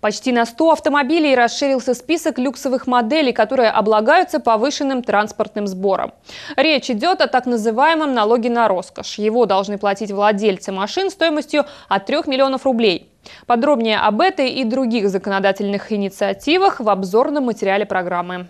Почти на 100 автомобилей расширился список люксовых моделей, которые облагаются повышенным транспортным сбором. Речь идет о так называемом налоге на роскошь. Его должны платить владельцы машин стоимостью от 3 миллионов рублей. Подробнее об этой и других законодательных инициативах в обзорном материале программы.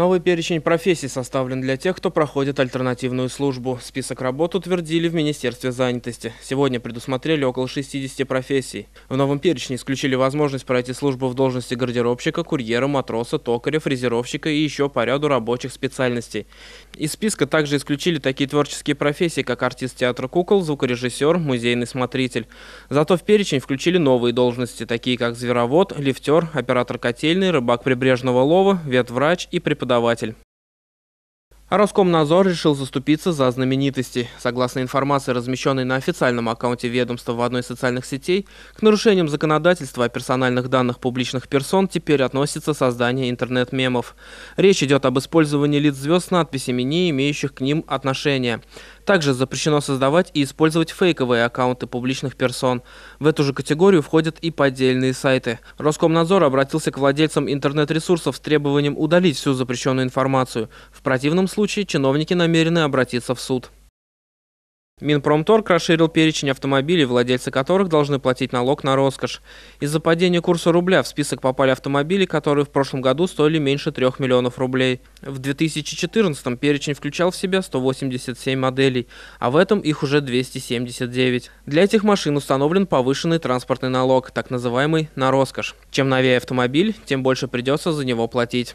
Новый перечень профессий составлен для тех, кто проходит альтернативную службу. Список работ утвердили в Министерстве занятости. Сегодня предусмотрели около 60 профессий. В новом перечне исключили возможность пройти службу в должности гардеробщика, курьера, матроса, токаря, фрезеровщика и еще по ряду рабочих специальностей. Из списка также исключили такие творческие профессии, как артист театра кукол, звукорежиссер, музейный смотритель. Зато в перечень включили новые должности, такие как зверовод, лифтер, оператор котельной, рыбак прибрежного лова, ветврач и преподаватель продаватель. Роскомнадзор решил заступиться за знаменитости. Согласно информации, размещенной на официальном аккаунте ведомства в одной из социальных сетей, к нарушениям законодательства о персональных данных публичных персон теперь относится создание интернет-мемов. Речь идет об использовании лиц звезд с надписями, не имеющих к ним отношения. Также запрещено создавать и использовать фейковые аккаунты публичных персон. В эту же категорию входят и поддельные сайты. Роскомнадзор обратился к владельцам интернет-ресурсов с требованием удалить всю запрещенную информацию. В противном случае чиновники намерены обратиться в суд. Минпромторг расширил перечень автомобилей, владельцы которых должны платить налог на роскошь. Из-за падения курса рубля в список попали автомобили, которые в прошлом году стоили меньше 3 миллионов рублей. В 2014-м перечень включал в себя 187 моделей, а в этом их уже 279. Для этих машин установлен повышенный транспортный налог, так называемый на роскошь. Чем новее автомобиль, тем больше придется за него платить.